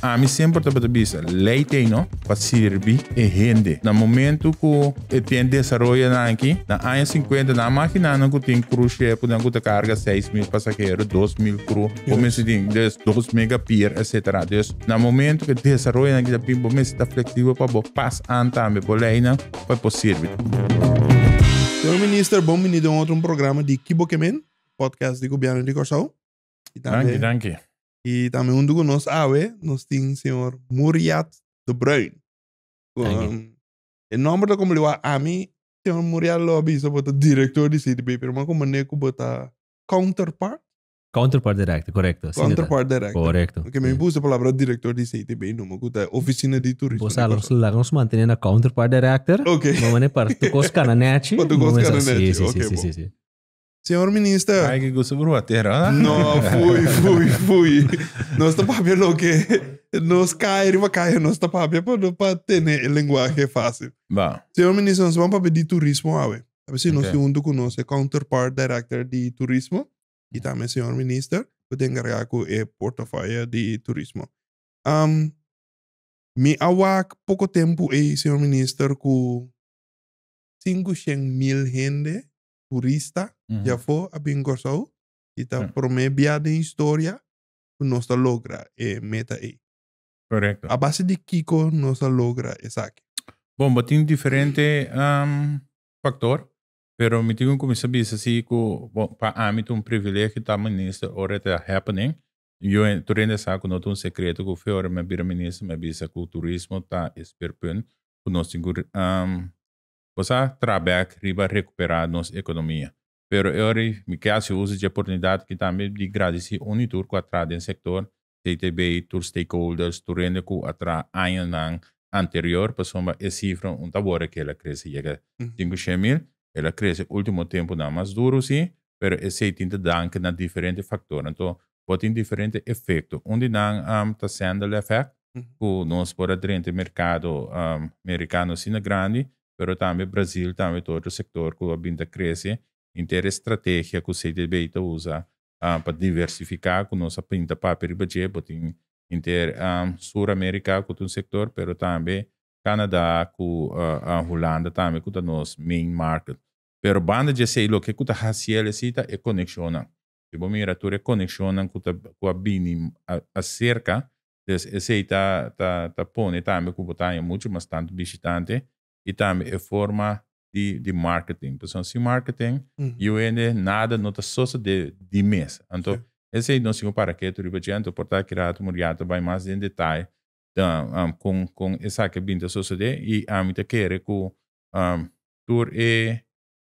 A mim sempre te batabisa, leite não, para servir e rende. No momento que tem desenvolvimento aqui, na anos 50, na máquina não que tem cruzeiro, podem que carga 6 mil passageiros, 2 mil cru, começo 2 mega pier, etc. Então, no momento que desenvolvimento aqui, já pimbo, mas está flexível para passar também, para leina, para possível. Senhor ministro, bom-vindo a outro programa de Kibokemen, podcast de governo de Corsão. Obrigado, danke. Y también un dos no sabe nos tiene el señor Muriat de Bruin. Ah, el nombre de como le va a mí señor senhor Muriat Lobby, só el director de CDP, pero como me que counterpart? Counterpart directo, correcto. Counterpart sí, Correcto. Porque okay, me puse la palabra director de CTB, no me gusta oficina de turismo. Pues a los lagos mantienen a counterpart director. Ok. No me para tu cosca Para tu Sí, sí, pues. sí, sí. Senhor Ministro. Ai, gusto brujo, Teherán. Né? não fui, fui, fui. Nós papel lo que nos cae arriba, cae nuestro papel para, para ter o linguagem fácil. Senhor Ministro, nós vamos para pedir turismo, sabe? A ver se nós junto com nosso counterpart director de turismo e também senhor ministro, que tem encarregado com o portfólio de turismo. Um, me awak pouco tempo e senhor ministro, com 500 mil gente turista, ya fue a e está de história, pues, logra eh, meta ahí. Correcto. A base de Kiko, se logra exacto. Bom, diferente factor, pero me que como que así que para mí um privilegio que este happening, en eh, esa no un secreto que fue ahora me me que el turismo está esperando, que pues, Gozar Trabec riba recuperar nossa economia. Pero eu reivindicasse o uso de oportunidade que também de agradecer Unitur com atrás do setor, CTB, tour stakeholders, turende com atrás anhanang anterior, para somba e cifra um tabora que ela cresce, chega 5 mil, ela cresce último tempo dá mais duro, sim, pero e seitinta danke na diferente factor, então, pode ter diferente efeito. Onde não está um, sendo o efeito, que nós, por dentro mercado um, americano, sim, grande, pero também Brasil, também todo o setor que ainda cresce, inter estratégia que o CDB usa um, ah, para diversificar, com nossa pinta papel e budget, tem inter um, ah, Sul-América com todo o setor, pero também Canadá com a ah, Holanda também com o nosso main market. Pero banda de sei lo que kuta hasiel cita e conexiona. Se bom mira tu reconexionan com ku abini acerca des esse tá tá tá pone também com botanha muito bastante visitante e também é forma de, de marketing. Então, se assim marketing, uhum. eu ainda nada nota tá só de, de mesa. Então, uhum. esse não se para que tu repetindo, portar é que rato muriato vai mais em detalhe um, então, um, com, com essa que vinda só de e a mim te tá quer que um, tu é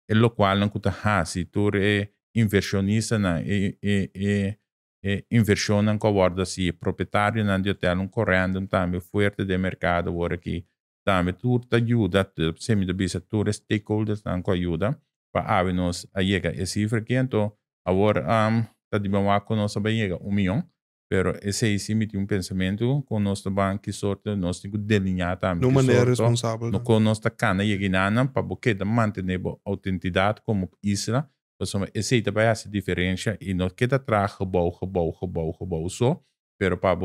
é local não que tá hasi, tu é inversionista na e, e, e e inversione ancora assim, guarda é se proprietario de hotel un correndo un também tá, forte de mercado ora que dame toda ayuda, se me avisa todos stakeholders, tanto ayuda, para habernos a llegar a cifra que entonces ahora um, está con nosotros para llegar un millón, pero ese sí me un pensamiento con nuestro banco que sorte, nos tengo delineado De manera responsable. No con nuestra cana llegar para que mantener autenticidad como isla, pues ese también hace diferencia y no queda atrás, gebouw, gebouw, gebouw, gebouw, so, pero para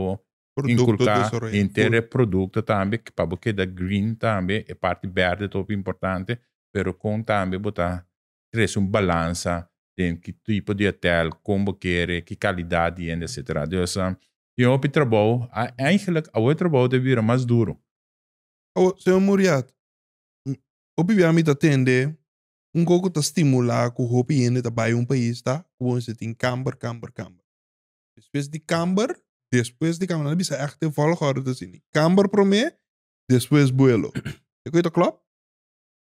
inculcar intera produto também, que para que da green também, é parte verde top importante, pero com também botar, cresce um balança de que tipo de hotel, como quer, que qualidade, etc. Então, e o trabalho, eigenlijk, o trabalho deve vir mais duro. Oh, senhor Muriat, obviamente atende um pouco te estimular com o hobby ainda para um país, tá? Com você tem camber, camber, camber. Depois de camber, Después de gaan we naar echte volgorde te zien. Camber prome, después Buelo. Ik weet het klopt?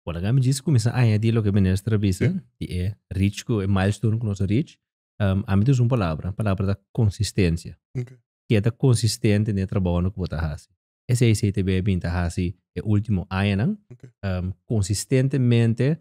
Olha, eu me disse que começa a añadir o que ministra disse, que é reach, que milestone que nós reach. Um, a mim diz uma palavra, palavra da consistência. Okay. Que é da consistente no trabalho que você faz. Esse aí você bem faz o último ano, okay. um, consistentemente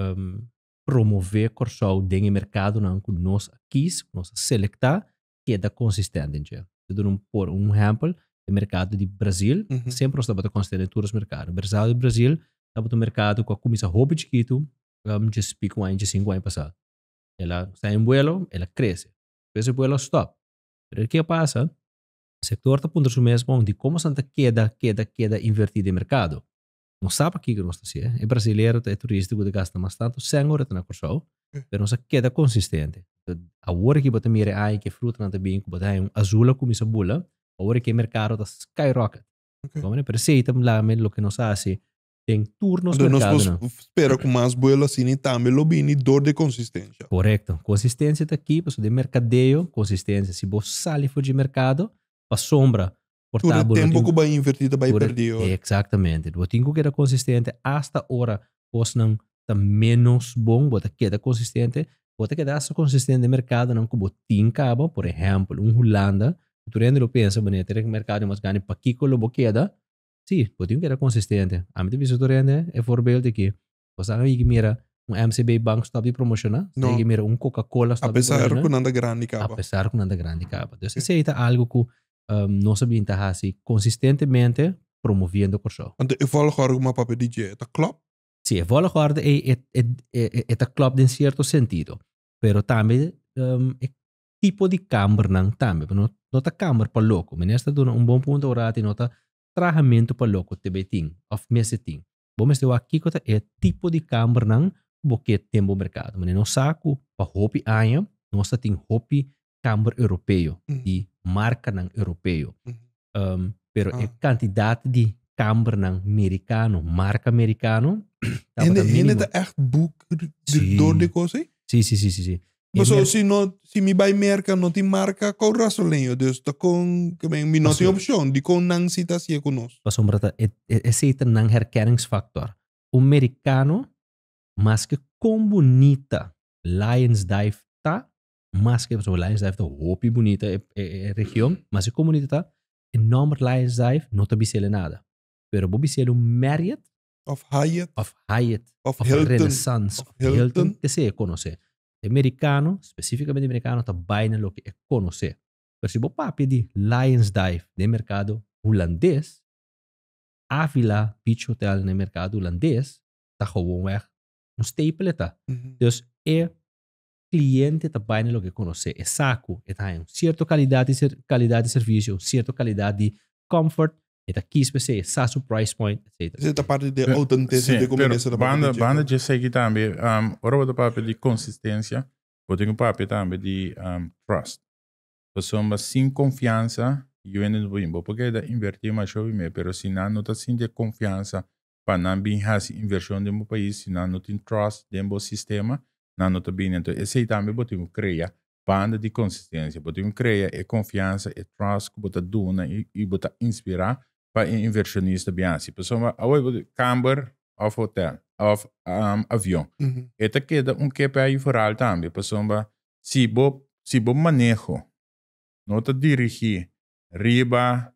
um, promover corso dentro do mercado, não, que nós quis, nós selecta que é da consistência de por um exemplo, o mercado de Brasil, uhum. sempre nós estamos considerando todos os mercados. O mercado de Brasil está no mercado com a comissão roupa de quito, um, de pico um de cinco anos passado. Ela está em vuelo, ela cresce. Depois o vuelo stop. Mas o que passa? O setor está pondo o mesmo de como Santa queda, queda, queda invertida em mercado. Não sabe o que nós estamos fazendo. É brasileiro, é turístico, gasta mais tanto, sem hora na corção, hum. mas não queda consistente a hora que bota mira ai que fruta não tá bem que bota um azul como isso bula a hora que mercado está skyrocket okay. como né per se lá men que nos hace tem turnos então, mercado nós né? espera com mais boelo assim e também lo bem dor de consistência correto consistência tá aqui passo de mercadeio consistência se você sale for de mercado para sombra portável tempo que vai invertido vai perdido exatamente o tingo que era consistente hasta hora pos não tá menos bom bota tá queda consistente Puede quedarse consistente de mercado, no como tin cabo, por exemplo um Holanda, tú rende lo piensa, bueno, tiene que mercado más gane para Kiko lo sim Sí, puede que era consistente. A mí ehm, te pienso tú rende, es de que, pues ahora y mira, um MCB Bank está de promocionar, no. tem que mira um Coca-Cola stop Apesar de que não anda grande capa. Apesar que não anda grande capa. Então, okay. isso é algo que um, nós sabemos assim, consistentemente promovendo o show. Então, eu falo agora uma papel DJ, tá klopt? Sí, volgorde é, é, é, é, club em certo sentido, pero também um, é tipo de câmara não também, não nota câmara para louco, mas nesta dona um bom ponto orado nota trajamento para louco também tem, of mesa tem. Bom, mas eu aqui que é tipo de câmara não porque tem bom mercado, mas não saco para hobby aia, nossa tem hobby câmara europeu, de marca não europeu, um, pero é ah. quantidade de camber americano, marca americano. Ainda é echt boek sí. door de coisa? si, si, si, si. Mas mer- si, no, si mi vai merca no tem marca com rasolenho, dus tá com que bem, me não tem opção, de com não se conosco. Pas omdat het is het een herkenningsfactor. Americano, mas que com bonita Lions Dive ta, mas que so Lions Dive ta, hopi bonita e, eh, e, eh, e eh, região, mas que com bonita tá, enorme nou Lions Dive, não te bisele Pero Bobby se un Marriott. Of Hyatt. Of Hyatt. Of, Hilton. Renaissance. Of Hilton. Hilton. Que se conoce. Americano, específicamente americano, está en lo que es conocer. Pero si vos papi de Lions Dive de mercado holandés, Ávila Beach Hotel de mercado holandés, está un, un staple. Está. Mm -hmm. cliente está en lo que conoce. Es saco. Tiene cierta calidad calidad de, calidad de servicio, cierta calidad de comfort, Eta 15C, sa su price point, etc. Esa es la parte de autenticidad de comunicación. Pero banda, banda de seguir también, um, ahora voy a papel de consistencia, vou ter um papel também de um, trust. Pessoas sem confiança, eu não vou embora, porque da invertir mais jovem, mas se não, não está sem de confiança para não vir fazer inversão no meu país, se não, não tem trust no meu sistema, não, não está bem. Então, esse aí também vou ter que criar banda de consistência, vou um que criar e confiança e trust que vou estar e, e inspirar para inversionista biansi. Pessoa awai camber of hotel of um, avião. Uhum. Eta queda um KPI foral também. Pessoa se bo se bom manejo. Nota dirigir riba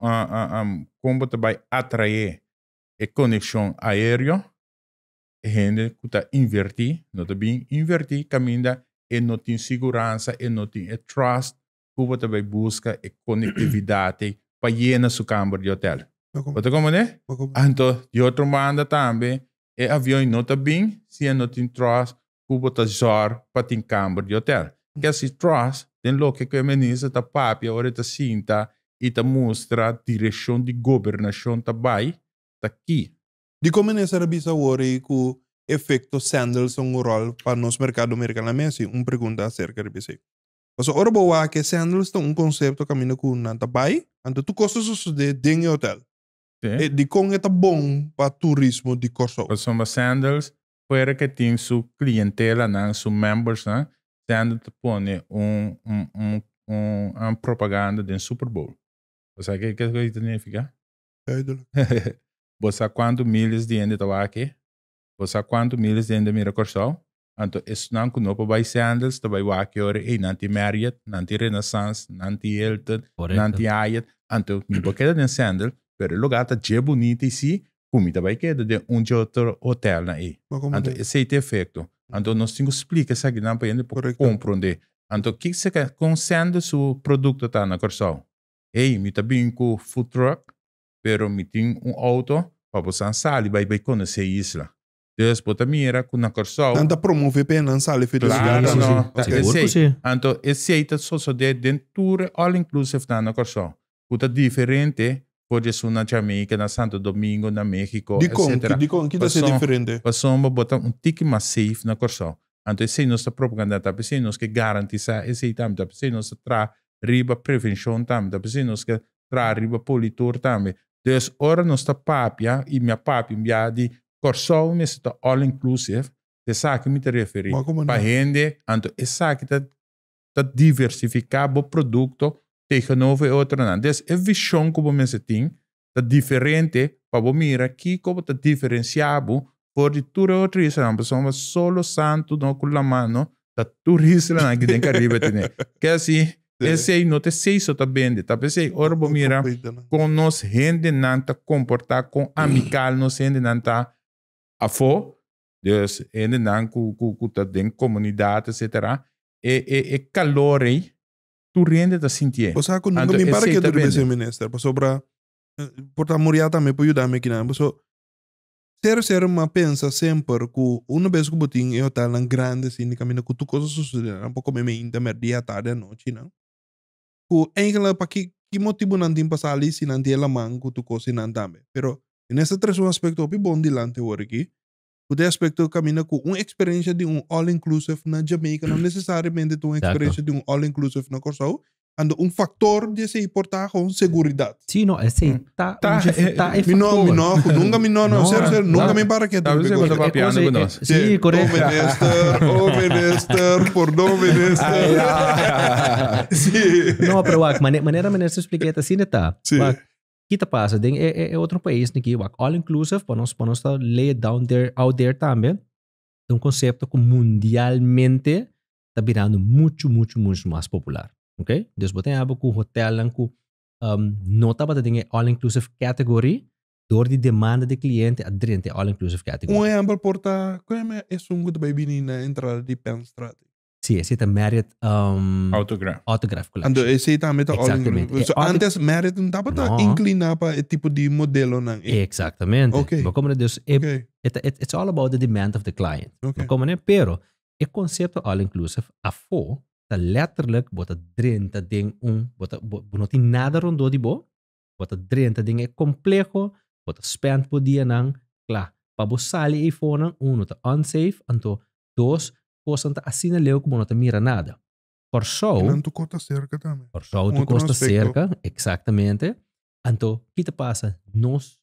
uh, uh, um, como vai atrair a conexão aérea gente que está invertir, não está bem invertir, caminha e não tem segurança, e não tem trust, Cuba vai buscar a conectividade para llenar su cámara de hotel. ¿Vos te comprendes? Ah, Entonces, yo tomando también, el avión no está bem, se não tiene tras, cubo está zor para tener cámara de hotel. Que si tras, tem lo que que menisa ta papia ora ta cinta e ta mostra direção de governação ta bai ta ki. De como nessa rabisa ora e cu efeito Sanders um rol para nos mercado americano messi, uma pergunta acerca de isso. Alltså Orboake sändes det um koncept och kamina kunna ta bai. Ante tu kostas oss det ding hotel. E di kong eta bom pa turismo di corso Och som var sandals, fuera que tem su clientela, na, né, su members, na, né, sendo te pone um, um, um, um, um propaganda de Super Bowl. o sabe que que isso significa? É, Você quanto milhas de ainda estava tá aqui? Você quantos milhas de ainda mira corsal? Anto is nan kunopo by Sanders, tabay wakiore, ei nanti Marriott, nanti Renaissance, nanti Hilton, Correcto. nanti Hyatt. Anto mi pokeda den Sanders, pero logata je bonita si, kumi tabay keda de un outro hotel na e. Anto esse é efeito. Anto nós temos explica essa guinan para ele compreender. Anto que se quer com Sanders o produto tá na corção. Ei, mi tabin com food truck, pero mi tem um auto para você sair e vai conhecer a isla. Mesopotamia, kuna Korsau. Dan da promovi pe nan sale fi dus gana. No, okay. Anto e seita soso de denture all inclusive na Korsau. Kuta differente pode su na Jamaica, na Santo Domingo, na Mexico, di etc. Di con, di con, se differente. Passomba un tiki ma safe na Korsau. Anto e sei nostra propaganda ta, e sei nostra garantisa, e sei tam ta, e sei nostra tra riba prevention tam ta, e sei nostra tra riba politor tam. Dus ora nostra papia, i mia papi, mi ha di corso kortsomi sita all inclusive de saak mi te referi pa hende anto saak dat dat diversificabo producto tegenover outra dus e vision como mensen ting dat diferente pa bo mira ki como te diferenciabo por di tura outra isa na pessoa solo santo no com la mano da turista na que tem caribe tine, que assim esse aí não te sei só tá bem tá pensei orbo mira com nos gente nanta comportar com amical nos gente nanta afo. Dus in en dan dat ding, comunidad, et cetera. E, e, e tu rende da sintie. Pois há quando me para que tu deve ser ministro, para sobra porta te também para ajudar me aqui não, pois ser ser uma pensa sempre que uma vez que botin tenho tá na grande assim, que caminho que tu cosa suceder, um pouco me ainda merdia tarde à noite, não. Que engla para que que motivo não tem passar ali se não tem ela que tu cosa não também. Pero nesse essa traz o que é bom de lá lante orki. O aspecto caminha com uma experiência de um all-inclusive na Jamaica, não necessariamente uma experiência de um all-inclusive na Corsau. Ando um fator de se importar com segurança. Sim, não, esse hum. tá, tá, tá é, é, é fator. Não, não, nunca me não, não, sério, sério, nunca me para que tu. É Talvez tá, tipo você piano com nós. Sim, oh, correto. O minister, o oh, por perdão, minister. Sim. Não, mas mas maneira, que maneira, se expliquei assim, não né, está? Sim que pa passando é e, eh, e, eh, eh, outro país nagiwak all inclusive nós, para nós, lay down there out there também um conceito que mundialmente está virando muito muito muito mais popular ok dus botem para ku hotel lang ku um, nota ba dinge all inclusive category door die demanda de cliente adrente all inclusive category um exemplo porta como é um good baby na entrada de penstrate si je, si merit. Um, autograph. Autograph collection. Ando, eh, si tama ito. Exactamente. so, eh, antes merit, dapat no. inclina pa e tipo di modelo ng... Eh. Exactamente. Okay. We komen dus... Okay. It, it, it's all about the demand of the client. Okay. We komen er, pero, e conceito all-inclusive, a afo, ta letterlijk, bota 30 ding un, bota, bota, noti nada rondo di bo, bota 30 ding e complejo, bota spend po dia ng, kla, pabosali e nang, uno, ta unsafe, anto, dos, coisa assinaleu como não te mira nada. Por só Não tu cerca também. Por só tu conta cerca, exatamente. Então, o que te passa? Nós,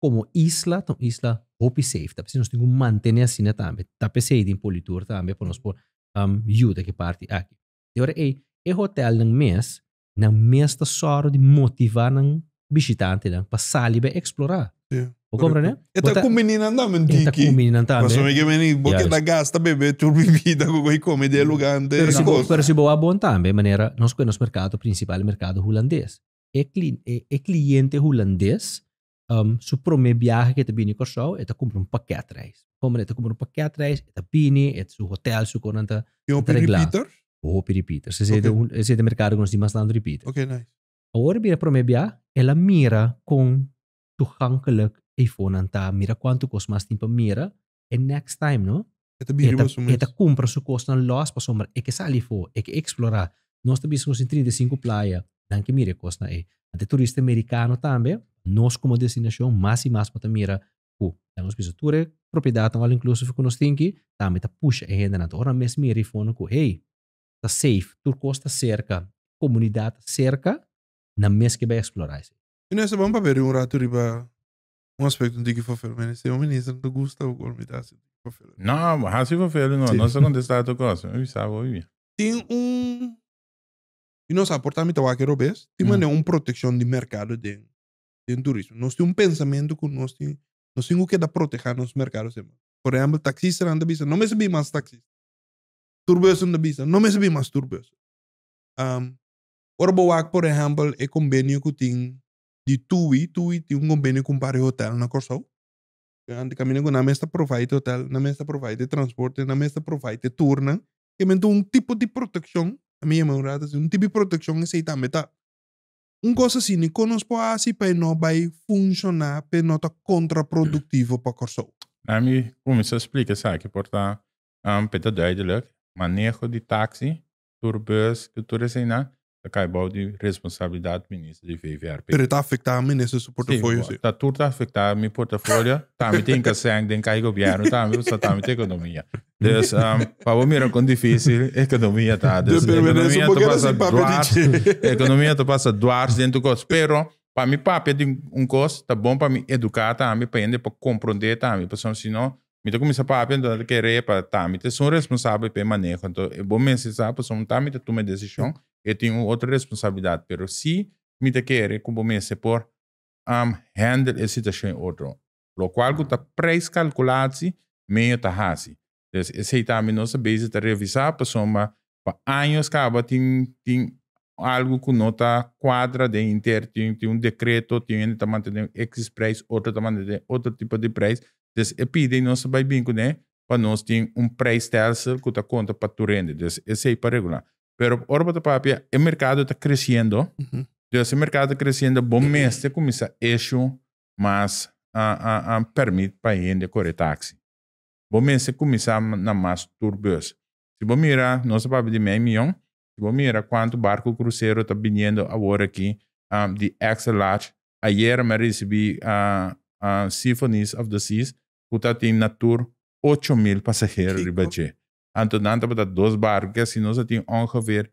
como isla, então isla, hope safe. Tá? Nós temos que manter assim né, também. Tá pensando em politur também, para nós por um, ajuda que parte aqui. E agora, ei, e hotel não mês, não mês da sorte de motivar num visitante, né? para sair e explorar. Yeah. O comprane? Eta cu mine n-am dat în tiki. cu mine n-am dat. Mas amiga meni porque da gasta bebe tu bebida com coi come de elegante. Per si per si boa bon também maneira nós conhecemos mercado principal o mercado holandês. é cli, e, cliente holandês um, su prome viaje que te bini com show ele compra um paquete reis. Como ele compra um paquete reis, ele te bini, é su hotel su conanta. E o repeater? O oh, repeater. Se okay. se se de mercado com os dimas dando repeater. Okay, nice. Agora vira prome viaje, ela mira com toegankelijk iPhone anta mira quanto custa mas timpa mira e next time no eta biriba sumas eta compra su costa loss pa sombra é que sali fo e che explora nostra business in 35 playa anche mira costa e ante turista americano tambe nos como destinação mais e mas pa mira cu temos bisa ture propriedade all inclusive com nos tinki tambe ta puxa e renda na ora mes mira iPhone cu hey tá safe tur costa cerca comunidade cerca na mês que vai explorar isso e nessa vamos para ver um rato riba un aspecto de que vervelend is. Op een o Gusta ook al met dat zit vervelend. Nou, maar hij is vervelend. Não, não se contestar tu cosa. Eu sabe, bien. Tem um... E nós aportamos a qualquer vez. Tem mm. uma, uma proteção de mercado de, de turismo. no temos un pensamiento que nós no Nós temos que proteger los mercados. Por exemplo, taxista anda visa, no me subi mais taxista. Turbioso anda visa, no me subi mais turbioso. Um, Orboac, por exemplo, é convênio que tem de TUI. TUI tem um convênio com um par de hotel na Corsou. Oh. Ande caminhando na mesa provide hotel, na mesa provide transporte, na mesa provide turna. E mento um tipo de proteção. A minha namorada um tipo de proteção e sei também tá. Um coisa assim, não nós podemos fazer para não vai funcionar, para não estar contraprodutivo para a Corsou. Daarmee kom je zo spreken, zei ik. Je wordt um, beter duidelijk. Manejo die taxi, tourbus, cultuur zijn de Caibaldi, responsabilidade do ministro de VVRP. Ele está a afectar-me nesse portfólio? Sim, está tudo a portfólio. meu portfolio. Também tem que ser, tem que governo, também você também tem economia. Então, um, para o mira com difícil, economia está. Economia tu passa duarte, economia está passa duarte dentro do costo, pero para mim papel de um costo, tá bom para me educar também, para ainda para compreender também, porque senão mi to começa a pensar que querer para tá, mi te sou responsável pelo manejo, então é bom me ensinar, porque tá, mi te toma decisão, eu tenho outra responsabilidade. Mas se me quer comprometer por um, handle a situação outro, lo qual está pré-calculado meio tá hasi. Então, esse aí também nossa base está revisar a pessoa, mas para anos acaba tem, tem algo que não está quadra de inter, tem, tem um decreto, tem um tamanho de X preço, outro tamanho de outro tipo de preço. Então, eu pedi nossa bem né? Para nós tem um preço que está conta para tu renda. Então, esse aí é para regular. Pero Orba Tapapia, o mercado está crescendo. Uhum. E esse mercado crescendo, bom mês, uhum. começa a isso, mas uh, uh, uh, permite para ainda correr taxi Bom mês, a na mais turbios. Se você mirar, nosso papo de meio milhão, se você mirar quanto barco cruzeiro está vindo agora aqui, um, de ex large. Ayer eu recebi a uh, uh, ah, Symphonies of the Seas, que está na tour 8 mil passageiros de Antonantapatados barcas, assim nós temos ongeveer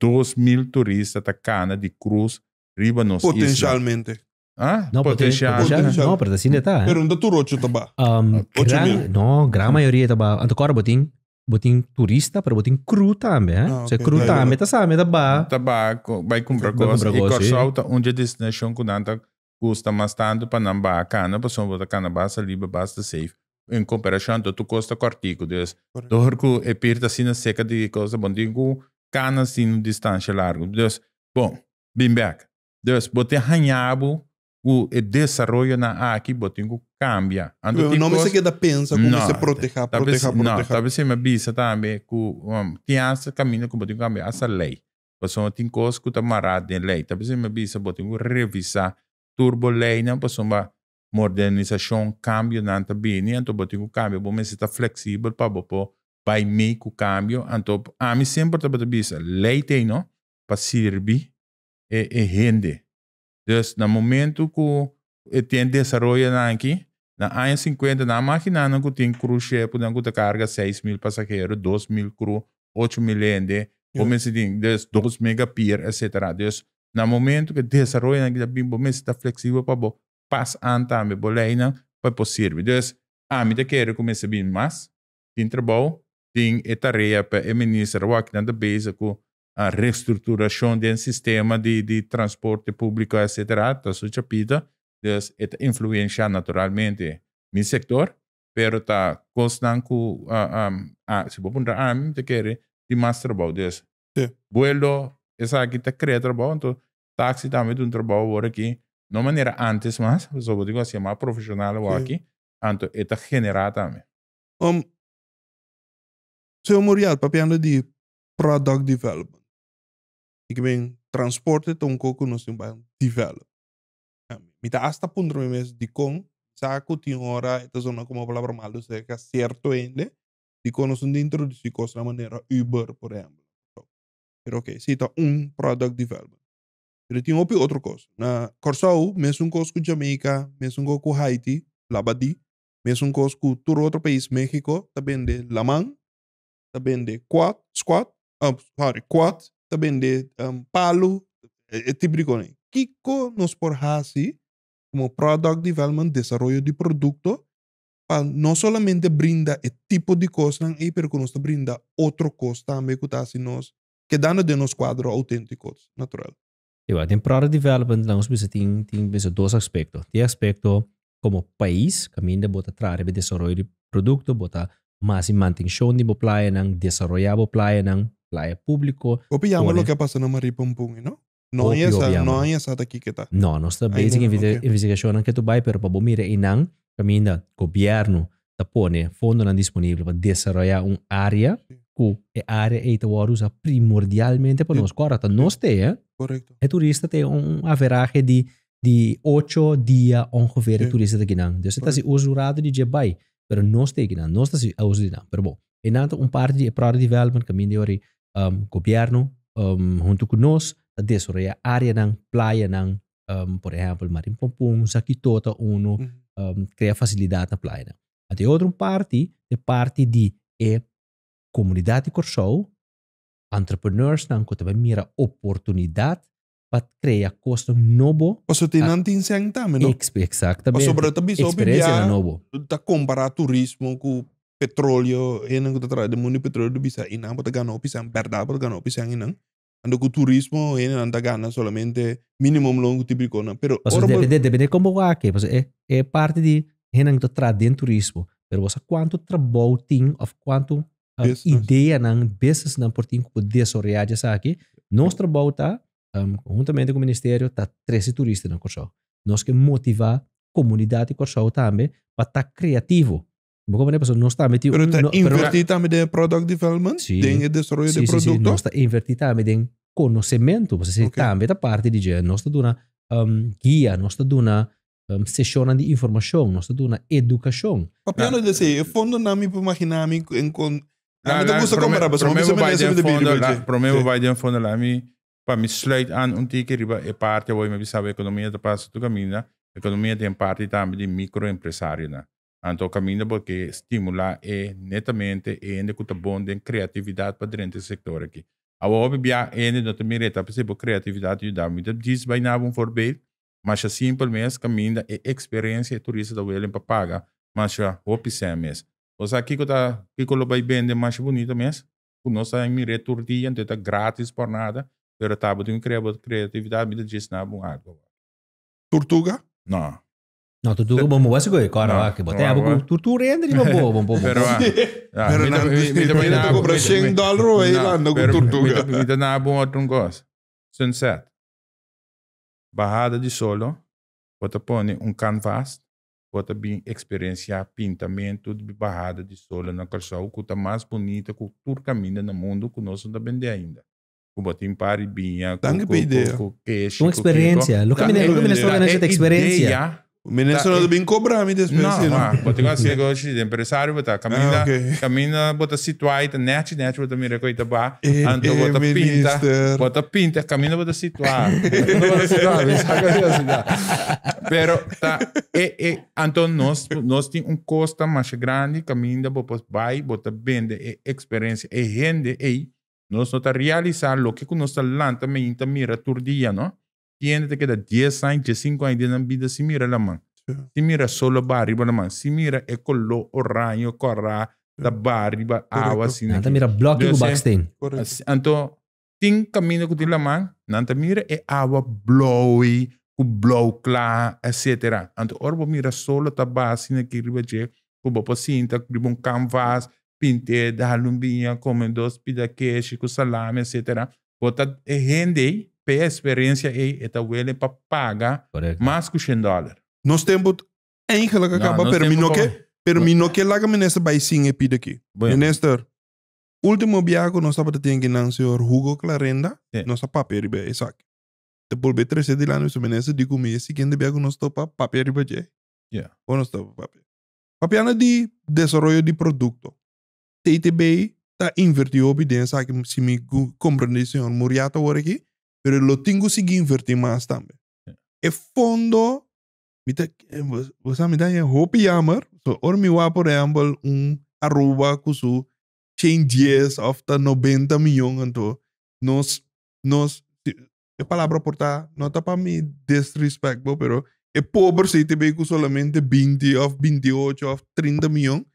2 mil turistas tacana de cruz riba nos Potencialmente. Isla. Ah, no, potencial. potencial. potencial. No, pero assim está. Eh? Pero ainda tu rocho taba. Um, gran, no, gran maioria taba. Anto cora botin, botin turista, pero botin cru também. Eh? Ah, Se cru também, tá sabe, taba. Taba, vai comprar coisa. E corsalta, onde a destination com nanta custa mais tanto para não bacana, para só botar cana basta, liba basta safe in comparison tu costa com artigo des dorco e perda sina seca de coisa bom digo cana sin distância largo des bom bem back des bote hanhabo o desenvolvimento na aqui botinho cambia. Ando não me sei da pensa como não, se proteja proteja proteja Não, talvez se me bisa também que um, criança caminho com botinho cambia essa lei. Passou tem coisas que tá marado em lei. Talvez se me bisa botinho revisa turbo lei não passou uma modernização, câmbio, nada bem. Então, eu tenho câmbio, vou me estar flexível para vou vai me com câmbio. Então, a ah, mim sempre eu penso, leite, não? Para servir e, e rende. Então, no momento que tem desenvolvimento aqui, na anos 50, na máquina, não tem cruzeiro, podemos carga 6 mil passageiros, 2 mil cru, 8 mil rende, como se 2 megapier, etc. Então, no momento que desenvolvimento aqui, vamos estar flexível para pas aantaan beleiden wat possibel. Dus aan de keren começar bem mais, tem trabalho, tem tarefa para o ministro aqui na base com a reestruturação do sistema de, de transporte público, etc. Então, isso chapita, então, influencia naturalmente meu setor, pero tá costando com a, a, a, se vou perguntar a mim, te quer de mais trabalho, então, sí. vuelo, essa aqui tá cria trabalho, então, táxi também tem um trabalho agora aqui, no maneira antes mas sobre digo así, más mais profissional sí. aquí, anto eta generar también. Um, se eu morial de product development. que ben transporte ton koko no sim ban develop. Mita hasta punto me de di con saco ti ora esta zona como palavra mal do seca certo ende di con nos de introduzir coisa na maneira Uber, por exemplo. mas ok, cita um product development. Ele tinha outra coisa. Na Corsau, mesmo coisa com Jamaica, mesmo coisa com Haiti, Labadi, mesmo coisa com todo outro país, México, também de Laman, também de Quat, Squat, ah, sorry, Quat, também de um, Palo, é, tipo de coisa. Kiko nos por assim, como Product Development, Desarrollo de Produto, para não somente brinda esse tipo de coisa, mas para nos brinda outra coisa também que está assim nós, que dando de nos quadros autênticos, natural. Digo, temporary development lang bisa assim, ting ting bisa dos aspectos. Tem aspecto como país, caminho botar trare be desarrollo de produto, bota mas manting show ni bo playa nang desarrollar o playa nang playa público. Copiamos lo que pasa na Maripompung, ¿no? No hay esa, no hay esa aquí que está. No, no está basic investigación que tu vai, pero para mira e que caminho governo da pone fondo nang disponível para desarrollar um área, que é área que está usando primordialmente para nós corta, nós está, eh? Correcto. turista tem een average de de 8 dias ongeveer retoeristen yeah. gedaan. Dus De is se die de bij. Pero não está gedaan, não está oorzoerade. Pero bon, en um een paar die para development, community, um, gobierno, um, junto com nós, dat is área dan, playa dan, um, por exemplo Marim Pompom, Sakitota, uno, mm -hmm. um, crea facilidade na playa. Até outra parte, a parte de é comunidade Corsol, Entrepreneurs entreprenörsnang kota be mira oportunidad pat crea costo novo. O so ti non ti insenta meno. Ex exactamente. O sobre to biso bibia. novo. Ta compara turismo ku petróleo en ku tra de mundo petróleo do bisa ina bota gano pisan berda bota gano pisan ina. Ando ku turismo en anda gana solamente minimum longo tipico na. Pero o so depende depende como va que, pues é é parte de en ku tra de turismo. Pero você quanto trabalho tem, of quanto ah, um, ideia nang besas nang portinho poder sorriar já aqui nós trabalho tá um, juntamente com o ministério tá 13 turistas na Corsó nós que motivar a comunidade Corsó também para tá criativo Bukan mana pasal nosta meti pero ta no, invertita pero, de product development sí, den desarrollo sí, de producto. Sí, sí, nosta invertita me den conocimento, você okay. também tá parte de nosta duna um, guia, nosta duna um, sessione di informação, nosta duna educação. Papiano ah. de se, eh, fundo na mi imaginar mi en con En met de moesten komen daar, maar mensen met deze de bier. Probeer bij de van de lami, pa misluit aan om te keer bij parte waar je met economia te passen te caminha. Economia tem parte também de microempresário, né? Então, caminha porque estimular é netamente e ainda que tá bom de criatividade para dentro do setor aqui. A hobby bia ainda não também reta para ser criatividade ajudar muito. Diz vai na um forbeiro, mas é simplesmente caminha é experiência e turista da Wellen para pagar, mas a hobby sem mesmo. Você aqui que tá, que vai vender mais bonito mesmo. O nosso me retordia, então tá grátis por nada. Eu tava de criatividade, me disse na água. Tortuga? Não. Não, tortuga bom, bom, assim, cara, que botei a boca, tortuga rende de bom, bom, bom. Pero, pero não, me dá cobra 100 dólares aí lá no tortuga. Me dá na bom outro negócio. Sunset. Barrada de solo. Bota põe um canvas pode bem experienciar pintamento de barrada de sol na Carsal, que está mais bonita que toda caminha no mundo que nós não vende ainda. Cuba tem par e binha, com queijo. Com experiência. Lo que me lo é experiência. Minnesota da, bem cobrar, me despeça. Não, não. Bota igual assim, igual de empresário, botar caminha, ah, okay. caminha, bota situai, net, net, bota mira coita bar, anto bota pinta, bota pinta, caminha, bota situar. Não bota situar, não sabe Pero, tá, e, e, anto nós, nós tem um costa mais grande, caminha, bota vai, bota vende, e experiência, e rende, e nós não tá realizar o que com nossa lanta, me mira, turdia, não? tiene que da 10 años, 15 años en vida si mira la man. Si mira solo barriba la man. Si mira e color orange, corra, da barriba, agua, assim. Nanta mira bloco do backstain. Então, tem caminho que tem la man, nanta mira e água blowy, o blow clá, etc. Então, orbo mira solo tá base que riba che, o bopo cinta, riba um canvas, pinte, da lumbinha, comendo, pida queixo, com salame, etc. Bota e rendei, pé experiência e etabuele para pagar Correcto. mais que 100 dólares. Nós temos é Angela que acaba, pero mino que, pero que laga minister vai sim pide aqui. Bueno. Minister, último viago nós estamos tendo que não senhor Hugo Clarenda, yeah. nós estamos papel e saque. Depois de 13 de lá, nós minister digo me quem de viago nós estamos papel e já Yeah. Ou nós estamos papel. Papel é de desenvolvimento de produto. TTB está invertido obediência que se me compreende senhor Muriato agora aqui. Pero lo tengo que invertir más también. El fondo, me wasa mita hopi yammer, so or mi wa por un arroba con su changes of hasta 90 millones. nos nos, nós palabra palavra porta no para mi disrespecto, pero es pobre si te ve con solamente 20 of 28 of 30 millones.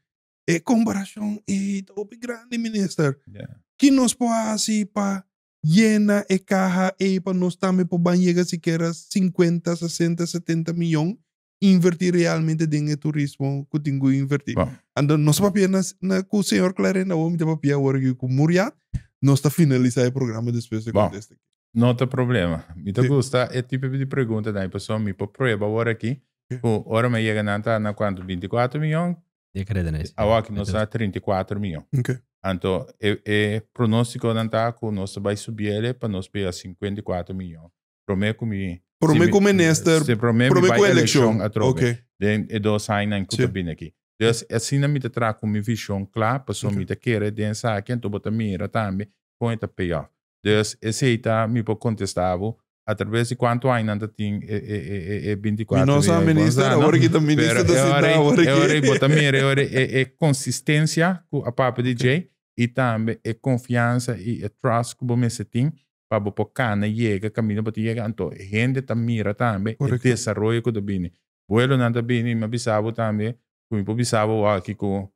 es comparación, y top grande ministro. yeah. nos puede hacer para llena e caja e para nós também para banhega sequer 50, 60, 70 milhões invertir realmente em turismo que tem que invertir. Wow. Então, nós papia na, na, com o senhor Clarena, o homem de papia agora com Muriat, nós está finalizando o programa depois de wow. contexto. Não tem problema. Me tá gusta é tipo de pergunta daí, pessoal, me para prova agora aqui. O hora me chega na na quanto 24 milhões. Eu creio nisso. A aqui nós está 34 milhões. Ok. Então, é, é pronóstico de Antaco, nós vai subir ele para nós pegar 54 milhões. prometo-me prometo com o ministro. Se prometo com a eleição. Ok. Then, e dois ainda em Cutabina aqui. Então, assim, na minha trago uma visão clara, para só me querer, den saque, então bota mira também, com esta payoff. Então, esse aí tá, me contestável, através de quanto ainda tem é, é, é, 24 Nós a ministra, agora que também ministra da cidade, agora que... Agora, bota mira, é consistência com a papa DJ, e também é confianza e é trust como me se tem para boh, po cana llega caminho para llega então gente tá mira também o desenvolvimento que do bini vuelo nada bini mas bisabo também como po bisabo aqui com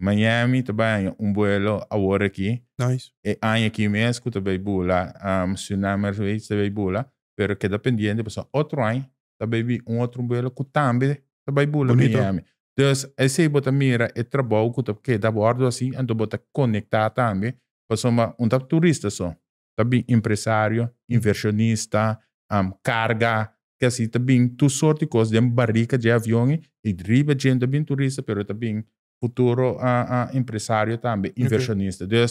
Miami também um vuelo agora aqui nice e aí aqui mesmo também bula um, tsunami também bula pero que dependendo pessoal outro ano também vi um outro vuelo que também também bula Bonito. Miami esse SC bota mira é trabalho que porque da bordo assim, ando bota conectar também, para ser um turista só. Também empresário, inversionista, um, carga, que assim também tu sorte de coisa de barrica de avião e driba gente também turista, mas também futuro uh, ah, uh, ah, empresário também, inversionista. Okay.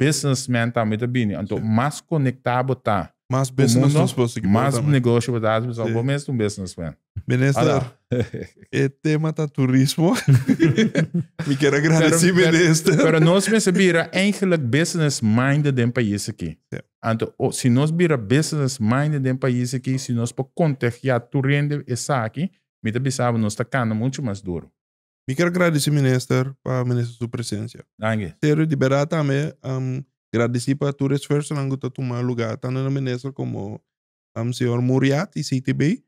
businessman também também, então mais conectado tá. Mais business, mundo, mais negócio, mais yeah. mesmo businessman. Menester, tema mata turismo, me quiero agradecer, pero, Menester. Pero es mensen bieren eigenlijk business-minded in país aqui. Yeah. Anto, oh, se nós bieren business-minded in país aquí, si nosotros por contagiar já tu rende essa aqui, me te pensava, nós tá cano mucho más duro. Me quiero agradecer, ministro, para Minister su presencia. Danke. Sério, de verdad, um, agradecer para tu esfuerzo en tu tomar lugar, tanto en ministro como o um, Muriat y CTB.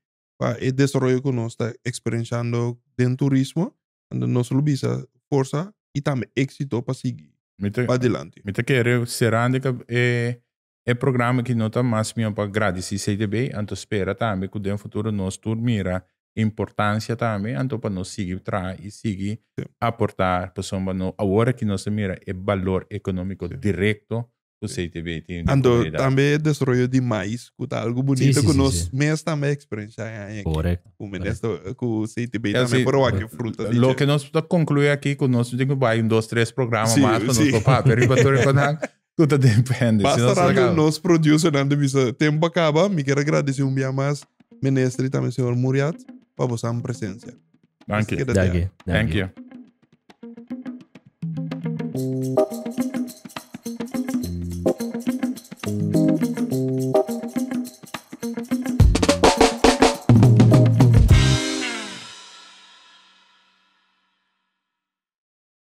e che noi stiamo experienciando nel turismo ando nosulu bisa forza e itame exito pasigi mite adelante mite kere serandika e e programa que nota mais minha para agradecer CTB anto espera também que no futuro nós turmira importanza também anto para nós seguir tra e seguir aportar para somba no agora que nós mira é valore econômico Sim. direto Yo sei também. Tem Ando, também desarrollo demais. Cuta tá algo bonito com sí, é, que nós sí. também experiência Correto. Com o com o CTB também por que fruta. Lo que nós concluir aqui, com nós temos vai um, dois, três programas mais para nós papel e para tudo depende. Basta nós produzir não o tempo acaba. Me quero agradecer um dia mais, ministro e também senhor Muriat, para vossa presença. Thank you. Thank you. Thank you.